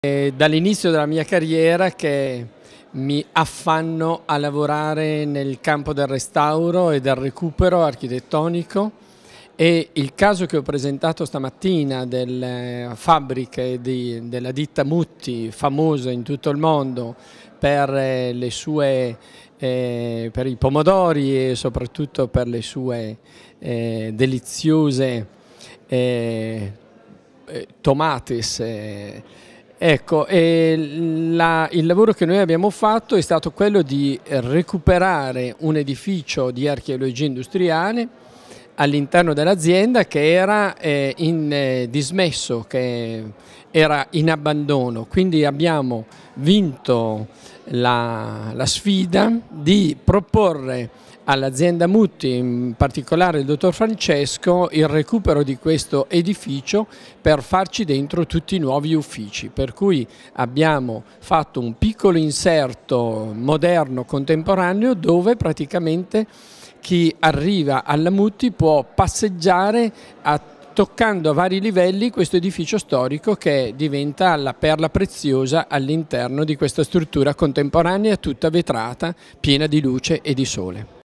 Dall'inizio della mia carriera che mi affanno a lavorare nel campo del restauro e del recupero architettonico e il caso che ho presentato stamattina delle eh, fabbriche di, della ditta Mutti, famosa in tutto il mondo per, eh, sue, eh, per, i pomodori e soprattutto per le sue eh, deliziose eh, eh tomates Ecco, la, il lavoro che noi abbiamo fatto è stato quello di recuperare un edificio di archeologia industriale all'interno dell'azienda che era eh, in eh, dismesso, che era in abbandono. Quindi abbiamo vinto la, la sfida di proporre all'azienda Mutti, in particolare il dottor Francesco, il recupero di questo edificio per farci dentro tutti i nuovi uffici. Per cui abbiamo fatto un piccolo inserto moderno, contemporaneo, dove praticamente chi arriva alla Mutti può passeggiare a toccando a vari livelli questo edificio storico che diventa la perla preziosa all'interno di questa struttura contemporanea tutta vetrata, piena di luce e di sole.